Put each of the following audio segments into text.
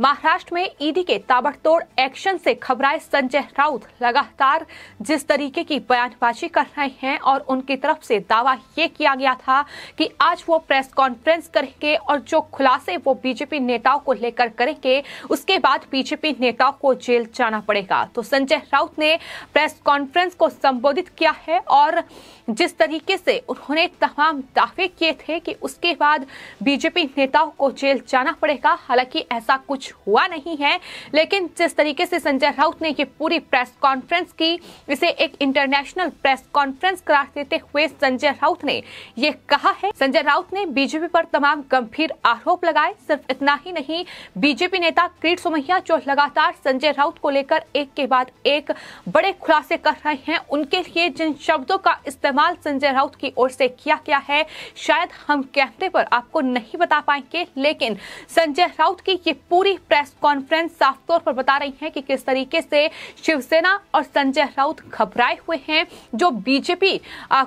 महाराष्ट्र में ईडी के ताबड़तोड़ एक्शन से घबराए संजय राउत लगातार जिस तरीके की बयानबाजी कर रहे हैं और उनकी तरफ से दावा ये किया गया था कि आज वो प्रेस कॉन्फ्रेंस करेंगे और जो खुलासे वो बीजेपी नेताओं को लेकर करेंगे उसके बाद बीजेपी नेताओं को जेल जाना पड़ेगा तो संजय राउत ने प्रेस कॉन्फ्रेंस को संबोधित किया है और जिस तरीके से उन्होंने तमाम दावे किए थे कि उसके बाद बीजेपी नेताओं को जेल जाना पड़ेगा हालांकि ऐसा कुछ कुछ हुआ नहीं है लेकिन जिस तरीके से संजय राउत ने ये पूरी प्रेस कॉन्फ्रेंस की इसे एक इंटरनेशनल प्रेस कॉन्फ्रेंस करार देते हुए संजय राउत ने ये कहा है संजय राउत ने बीजेपी पर तमाम गंभीर आरोप लगाए सिर्फ इतना ही नहीं बीजेपी नेता क्रीट सोमैया जो लगातार संजय राउत को लेकर एक के बाद एक बड़े खुलासे कर रहे हैं उनके लिए जिन शब्दों का इस्तेमाल संजय राउत की ओर से किया गया है शायद हम कैमरे पर आपको नहीं बता पाएंगे लेकिन संजय राउत की ये पूरी एक प्रेस कॉन्फ्रेंस साफ तौर पर बता रही हैं कि किस तरीके से शिवसेना और संजय राउत घबराए हुए हैं जो बीजेपी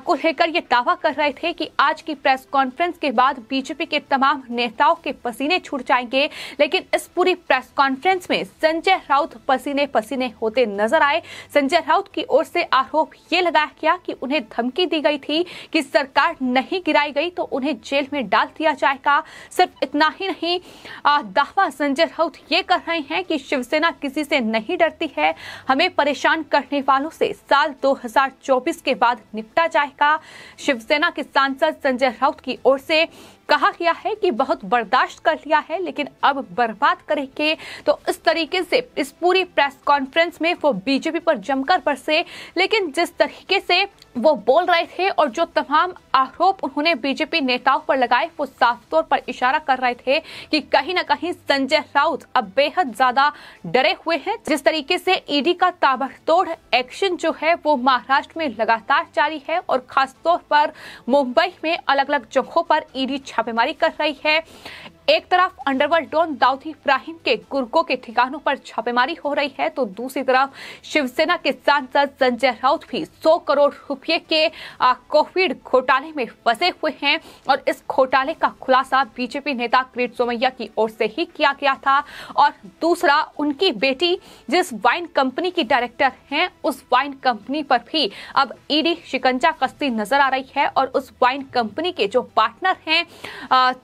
को लेकर ये दावा कर रहे थे कि आज की प्रेस कॉन्फ्रेंस के बाद बीजेपी के तमाम नेताओं के पसीने छूट जाएंगे लेकिन इस पूरी प्रेस कॉन्फ्रेंस में संजय राउत पसीने पसीने होते नजर आए संजय राउत की ओर से आरोप ये लगाया गया कि उन्हें धमकी दी गई थी कि सरकार नहीं गिराई गई तो उन्हें जेल में डाल दिया जाएगा सिर्फ इतना ही नहीं दावा संजय राउत ये कह रहे हैं कि शिवसेना किसी से नहीं डरती है हमें परेशान करने वालों से साल 2024 के बाद निपटा जाएगा शिवसेना के सांसद संजय राउत की ओर से कहा गया है कि बहुत बर्दाश्त कर लिया है लेकिन अब बर्बाद करेंगे तो इस तरीके से इस पूरी प्रेस कॉन्फ्रेंस में वो बीजेपी पर जमकर बरसे लेकिन जिस तरीके से वो बोल रहे थे और जो तमाम आरोप उन्होंने बीजेपी नेताओं पर लगाए वो साफ तौर पर इशारा कर रहे थे कि कहीं ना कहीं संजय राउत अब बेहद ज्यादा डरे हुए हैं जिस तरीके से ईडी का ताबड़तोड़ एक्शन जो है वो महाराष्ट्र में लगातार जारी है और खासतौर पर मुंबई में अलग अलग जगहों पर ईडी छापा छापेमारी कर रही है एक तरफ अंडरवर्ल्ड डॉन दाऊद इब्राहिम के गुर्गों के ठिकानों पर छापेमारी हो रही है तो दूसरी तरफ शिवसेना के सांसद संजय राउत भी 100 करोड़ रुपए के कोविड घोटाले में फंसे हुए हैं और इस घोटाले का खुलासा बीजेपी नेता किरीट सोमैया की ओर से ही किया गया था और दूसरा उनकी बेटी जिस वाइन कंपनी की डायरेक्टर है उस वाइन कंपनी पर भी अब ईडी शिकंजा कस्ती नजर आ रही है और उस वाइन कंपनी के जो पार्टनर हैं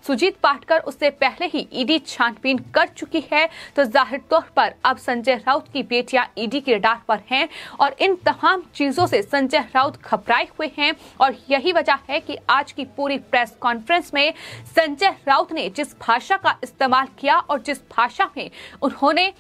सुजीत पाटकर उससे से पहले ही ईडी छानबीन कर चुकी है तो जाहिर तौर पर अब संजय राउत की बेटियां ईडी के डार पर हैं और इन तमाम चीजों से संजय राउत घबराए हुए हैं और यही वजह है कि आज की पूरी प्रेस कॉन्फ्रेंस में संजय राउत ने जिस भाषा का इस्तेमाल किया और जिस भाषा में उन्होंने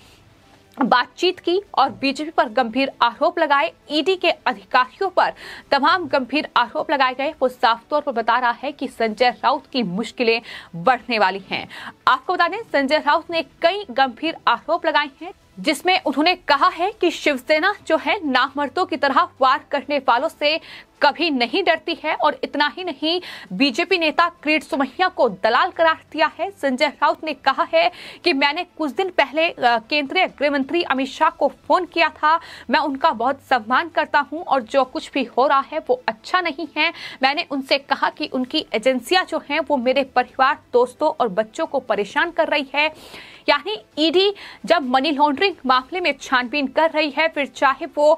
बातचीत की और बीजेपी पर गंभीर आरोप लगाए ईडी के अधिकारियों पर तमाम गंभीर आरोप लगाए गए वो साफ तौर पर बता रहा है कि संजय राउत की मुश्किलें बढ़ने वाली हैं आपको बता दें संजय राउत ने कई गंभीर आरोप लगाए हैं जिसमें उन्होंने कहा है कि शिवसेना जो है नामर्दों की तरह वार करने वालों से कभी नहीं डरती है और इतना ही नहीं बीजेपी नेता क्रीड सुमैया को दलाल करार दिया है संजय राउत ने कहा है कि मैंने कुछ दिन पहले केंद्रीय गृह मंत्री अमित शाह को फोन किया था मैं उनका बहुत सम्मान करता हूं और जो कुछ भी हो रहा है वो अच्छा नहीं है मैंने उनसे कहा कि उनकी एजेंसियां जो हैं वो मेरे परिवार दोस्तों और बच्चों को परेशान कर रही है यानी ईडी जब मनी लॉन्ड्रिंग मामले में छानबीन कर रही है फिर चाहे वो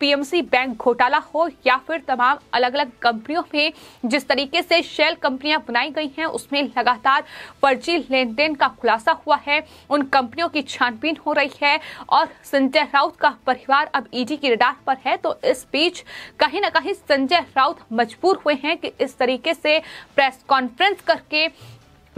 पीएमसी बैंक घोटाला हो या फिर तमाम अलग अलग कंपनियों में जिस तरीके से शेल कंपनियां बनाई गई हैं उसमें लगातार फर्जी लेन देन का खुलासा हुआ है उन कंपनियों की छानबीन हो रही है और संजय राउत का परिवार अब ईडी e की रडार पर है तो इस बीच कहीं ना कहीं संजय राउत मजबूर हुए हैं कि इस तरीके से प्रेस कॉन्फ्रेंस करके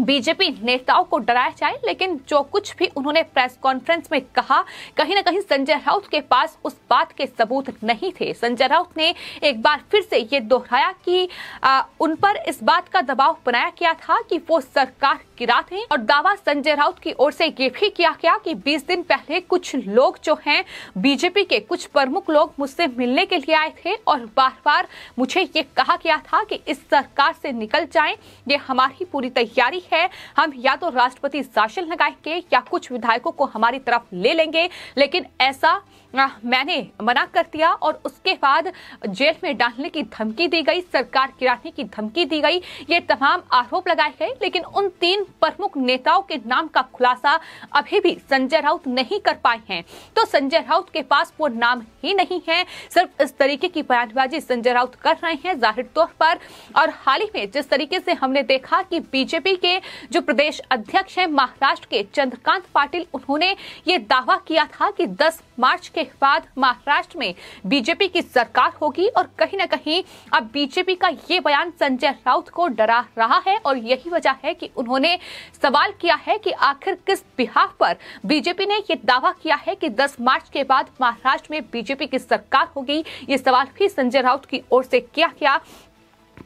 बीजेपी नेताओं को डराया जाए लेकिन जो कुछ भी उन्होंने प्रेस कॉन्फ्रेंस में कहा कहीं ना कहीं संजय राउत के पास उस बात के सबूत नहीं थे संजय राउत ने एक बार फिर से ये दोहराया कि आ, उन पर इस बात का दबाव बनाया गया था कि वो सरकार गिरा थे और दावा संजय राउत की ओर से ये भी किया गया कि 20 दिन पहले कुछ लोग जो है बीजेपी के कुछ प्रमुख लोग मुझसे मिलने के लिए आए थे और बार बार मुझे ये कहा गया था कि इस सरकार से निकल जाए ये हमारी पूरी तैयारी है है हम या तो राष्ट्रपति शासन लगाएंगे या कुछ विधायकों को हमारी तरफ ले लेंगे लेकिन ऐसा हाँ, मैंने मना कर दिया और उसके बाद जेल में डालने की धमकी दी गई सरकार गिराने की धमकी दी गई ये तमाम आरोप लगाए गए लेकिन उन तीन प्रमुख नेताओं के नाम का खुलासा अभी भी संजय राउत नहीं कर पाए हैं तो संजय राउत के पास वो नाम ही नहीं है सिर्फ इस तरीके की बयानबाजी संजय राउत कर रहे हैं जाहिर तौर पर और हाल ही में जिस तरीके से हमने देखा कि बीजेपी के जो प्रदेश अध्यक्ष हैं महाराष्ट्र के चंद्रकांत पाटिल उन्होंने ये दावा किया था कि दस मार्च के बाद महाराष्ट्र में बीजेपी की सरकार होगी और कहीं ना कहीं अब बीजेपी का ये बयान संजय राउत को डरा रहा है और यही वजह है कि उन्होंने सवाल किया है कि आखिर किस बिहार पर बीजेपी ने यह दावा किया है कि 10 मार्च के बाद महाराष्ट्र में बीजेपी की सरकार होगी ये सवाल भी संजय राउत की ओर से किया गया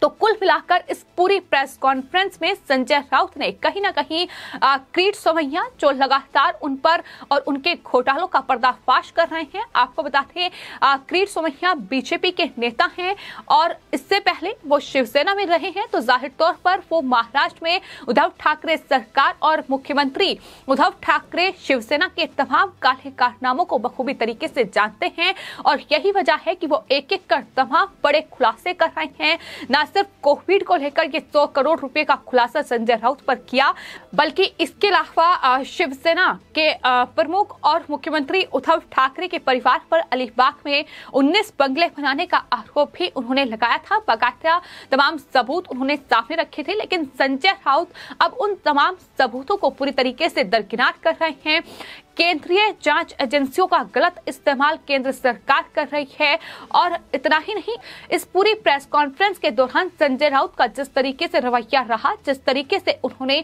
तो कुल मिलाकर इस पूरी प्रेस कॉन्फ्रेंस में संजय राउत ने कहीं ना कहीं क्रीट सोमैया जो लगातार उन पर और उनके घोटालों का पर्दाफाश कर रहे हैं आपको बताते क्रीट सोमैया बीजेपी के नेता हैं और इससे पहले वो शिवसेना में रहे हैं तो जाहिर तौर पर वो महाराष्ट्र में उद्धव ठाकरे सरकार और मुख्यमंत्री उद्धव ठाकरे शिवसेना के तमाम काले कारनामों को बखूबी तरीके से जानते हैं और यही वजह है कि वो एक एक कर तमाम बड़े खुलासे कर रहे हैं न सिर्फ कोविड को लेकर ये सौ करोड़ रुपए का खुलासा संजय राउत पर किया बल्कि इसके अलावा शिवसेना के प्रमुख और मुख्यमंत्री उद्धव ठाकरे के परिवार पर अलीबाग में 19 बंगले बनाने का आरोप भी उन्होंने लगाया था बाकायदा तमाम सबूत उन्होंने सामने रखे थे लेकिन संजय राउत अब उन तमाम सबूतों को पूरी तरीके से दरकिनार कर रहे हैं केंद्रीय जांच एजेंसियों का गलत इस्तेमाल केंद्र सरकार कर रही है और इतना ही नहीं इस पूरी प्रेस कॉन्फ्रेंस के दौरान संजय राउत का जिस तरीके से रवैया रहा जिस तरीके से उन्होंने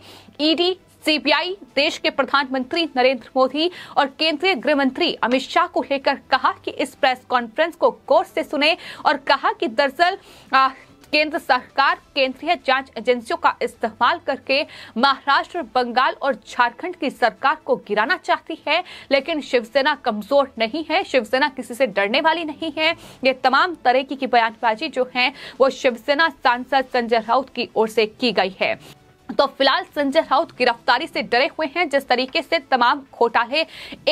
ईडी सीबीआई देश के प्रधानमंत्री नरेंद्र मोदी और केंद्रीय गृह मंत्री अमित शाह को लेकर कहा कि इस प्रेस कॉन्फ्रेंस को गौर से सुने और कहा कि दरअसल केंद्र सरकार केंद्रीय जांच एजेंसियों का इस्तेमाल करके महाराष्ट्र बंगाल और झारखंड की सरकार को गिराना चाहती है लेकिन शिवसेना कमजोर नहीं है शिवसेना किसी से डरने वाली नहीं है ये तमाम तरीके की बयानबाजी जो है वो शिवसेना सांसद संजय राउत की ओर से की गई है तो फिलहाल संजय राउत गिरफ्तारी से डरे हुए हैं जिस तरीके से तमाम घोटाले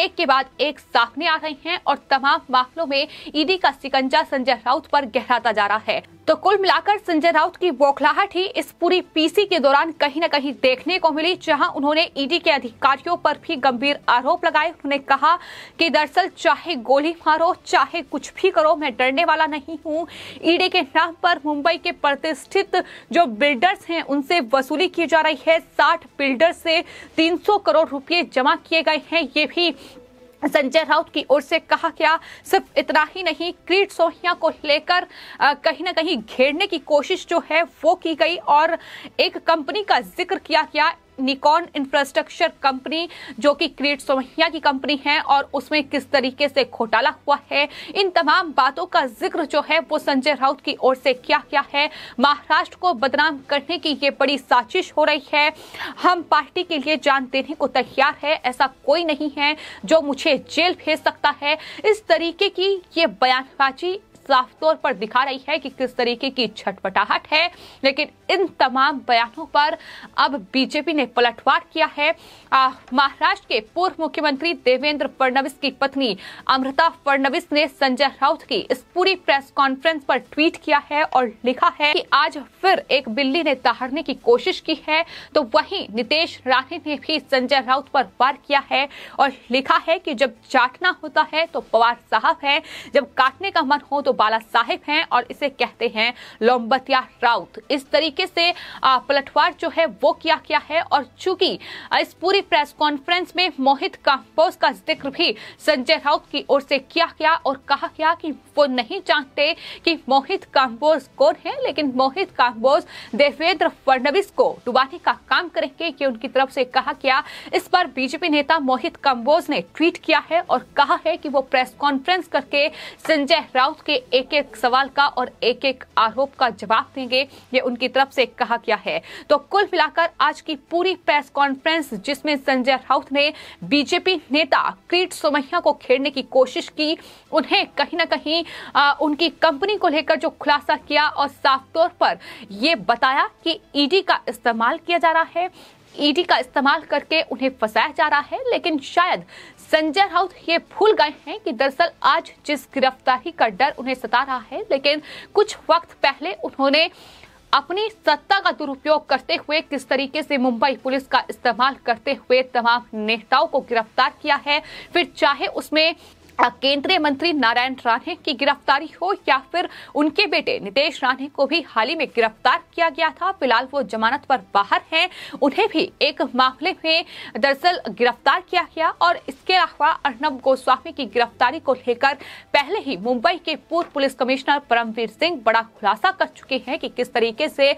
एक के बाद एक सामने आ रहे हैं और तमाम मामलों में ईडी का सिकंजा संजय राउत पर गहराता जा रहा है तो कुल मिलाकर संजय राउत की बौखलाहट ही इस पूरी पीसी के दौरान कहीं न कहीं देखने को मिली जहां उन्होंने ईडी के अधिकारियों पर भी गंभीर आरोप लगाए उन्होंने कहा कि दरअसल चाहे गोली मारो चाहे कुछ भी करो मैं डरने वाला नहीं हूँ ईडी के नाम पर मुंबई के प्रतिष्ठित जो बिल्डर्स हैं उनसे वसूली की जा रही है साठ बिल्डर्स से तीन करोड़ रुपये जमा किए गए हैं ये भी संजय राउत की ओर से कहा गया सिर्फ इतना ही नहीं क्रीट सोहिया को लेकर कहीं ना कहीं घेरने की कोशिश जो है वो की गई और एक कंपनी का जिक्र किया गया निकॉन इंफ्रास्ट्रक्चर कंपनी जो कि क्रेट सोमैया की कंपनी है और उसमें किस तरीके से घोटाला हुआ है इन तमाम बातों का जिक्र जो है वो संजय राउत की ओर से क्या क्या है महाराष्ट्र को बदनाम करने की ये बड़ी साजिश हो रही है हम पार्टी के लिए जान देने को तैयार है ऐसा कोई नहीं है जो मुझे जेल भेज सकता है इस तरीके की ये बयानबाजी साफ तौर पर दिखा रही है कि किस तरीके की छटपटाहट है लेकिन इन तमाम बयानों पर अब बीजेपी ने पलटवार किया है महाराष्ट्र के पूर्व मुख्यमंत्री देवेंद्र फडणवीस की पत्नी अमृता फडणवीस ने संजय राउत की इस पूरी प्रेस कॉन्फ्रेंस पर ट्वीट किया है और लिखा है कि आज फिर एक बिल्ली ने ताहरने की कोशिश की है तो वहीं नितेश राठी ने भी संजय राउत पर वार किया है और लिखा है कि जब चाटना होता है तो पवार साहब है जब काटने का मन हो तो बाला साहिब हैं और इसे कहते हैं लोमबतिया राउत इस तरीके से पलटवार जो है वो किया गया है और चूंकि इस पूरी प्रेस कॉन्फ्रेंस में मोहित काम्पोज का जिक्र भी संजय राउत की ओर से किया गया और कहा गया कि वो नहीं जानते कि मोहित काम्बोज कौन है लेकिन मोहित काम्बोज देवेंद्र फडणवीस को डुबाने का काम करेंगे कि उनकी तरफ से कहा गया इस पर बीजेपी नेता मोहित काम्बोज ने ट्वीट किया है और कहा है कि वो प्रेस कॉन्फ्रेंस करके संजय राउत के एक एक सवाल का और एक एक आरोप का जवाब देंगे ये उनकी तरफ से कहा गया है तो कुल मिलाकर आज की पूरी प्रेस कॉन्फ्रेंस जिसमें संजय राउत ने बीजेपी नेता क्रीट सोमैया को घेरने की कोशिश की उन्हें कहीं ना कहीं आ, उनकी कंपनी को लेकर जो खुलासा किया और साफ तौर पर यह बताया कि ईडी का इस्तेमाल किया जा रहा है ईडी का इस्तेमाल करके उन्हें फंसाया जा रहा है लेकिन शायद संजय राउत ये भूल गए हैं कि दरअसल आज जिस गिरफ्तारी का डर उन्हें सता रहा है लेकिन कुछ वक्त पहले उन्होंने अपनी सत्ता का दुरुपयोग करते हुए किस तरीके से मुंबई पुलिस का इस्तेमाल करते हुए तमाम नेताओं को गिरफ्तार किया है फिर चाहे उसमें केंद्रीय मंत्री नारायण राणे की गिरफ्तारी हो या फिर उनके बेटे नितेश राणे को भी हाल ही में गिरफ्तार किया गया था फिलहाल वो जमानत पर बाहर हैं उन्हें भी एक मामले में दरअसल गिरफ्तार किया गया और इसके अलावा अर्नब गोस्वामी की गिरफ्तारी को लेकर पहले ही मुंबई के पूर्व पुलिस कमिश्नर परमवीर सिंह बड़ा खुलासा कर चुके हैं कि किस तरीके से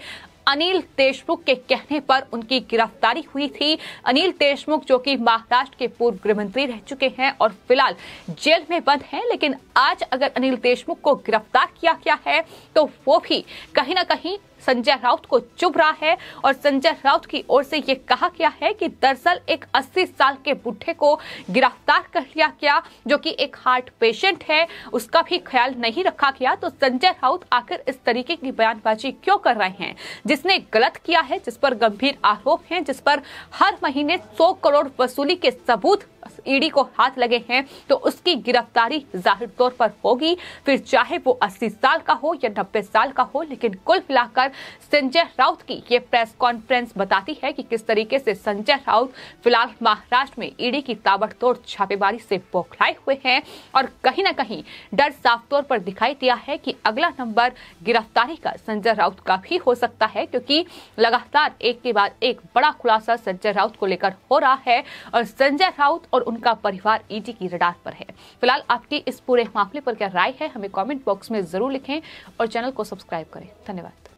अनिल देशमुख के कहने पर उनकी गिरफ्तारी हुई थी अनिल देशमुख जो कि महाराष्ट्र के पूर्व गृह मंत्री रह चुके हैं और फिलहाल जेल में बंद हैं लेकिन आज अगर अनिल देशमुख को गिरफ्तार किया गया है तो वो भी कहीं ना कहीं संजय राउत को चुभ रहा है और संजय राउत की ओर से ये कहा गया है कि दरअसल एक 80 साल के बुढ़े को गिरफ्तार कर लिया गया जो कि एक हार्ट पेशेंट है उसका भी ख्याल नहीं रखा गया तो संजय राउत आखिर इस तरीके की बयानबाजी क्यों कर रहे हैं जिसने गलत किया है जिस पर गंभीर आरोप है जिस पर हर महीने सौ करोड़ वसूली के सबूत ईडी को हाथ लगे हैं तो उसकी गिरफ्तारी जाहिर तौर पर होगी फिर चाहे वो 80 साल का हो या 90 साल का हो लेकिन कुल मिलाकर संजय राउत की ये प्रेस कॉन्फ्रेंस बताती है कि किस तरीके से संजय राउत फिलहाल महाराष्ट्र में ईडी की ताबड़तोड़ छापेमारी से बौखलाए हुए हैं और कहीं ना कहीं डर साफ तौर पर दिखाई दिया है कि अगला नंबर गिरफ्तारी का संजय राउत का भी हो सकता है क्योंकि लगातार एक के बाद एक बड़ा खुलासा संजय राउत को लेकर हो रहा है और संजय राउत और उनका परिवार ईडी की रडार पर है फिलहाल आपकी इस पूरे मामले पर क्या राय है हमें कॉमेंट बॉक्स में जरूर लिखें और चैनल को सब्सक्राइब करें धन्यवाद